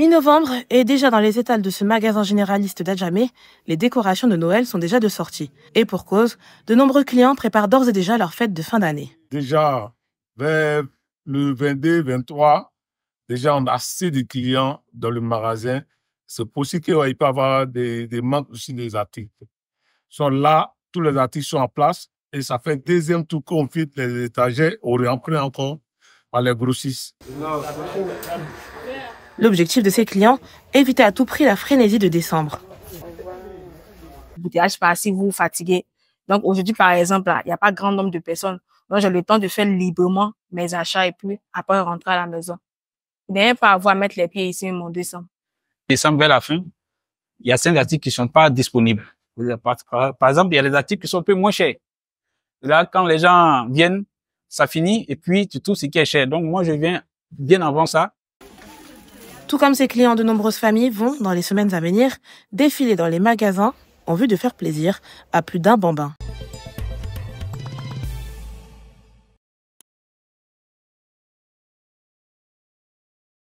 Mi-novembre, et déjà dans les étals de ce magasin généraliste d'Adjamé, les décorations de Noël sont déjà de sortie. Et pour cause, de nombreux clients préparent d'ores et déjà leur fête de fin d'année. Déjà, vers le 22, 23, déjà on a assez de clients dans le magasin. C'est possible qu'il peut y avoir des, des manques aussi des articles. Ils sont là, tous les articles sont en place et ça fait deuxième tour qu'on les étagères, on en encore par les grossistes. L'objectif de ses clients, éviter à tout prix la frénésie de décembre. Bouteillage pas si vous fatiguez. Donc aujourd'hui, par exemple, il n'y a pas grand nombre de personnes. Donc j'ai le temps de faire librement mes achats et puis après rentrer à la maison. N'ayez pas avoir à mettre les pieds ici mon décembre. Décembre vers la fin, il y a certains articles qui sont pas disponibles. Par exemple, il y a des articles qui sont un peu moins chers. Là, quand les gens viennent, ça finit et puis tu trouves ce qui est cher. Donc moi, je viens bien avant ça tout comme ses clients, de nombreuses familles vont, dans les semaines à venir, défiler dans les magasins en vue de faire plaisir à plus d'un bambin.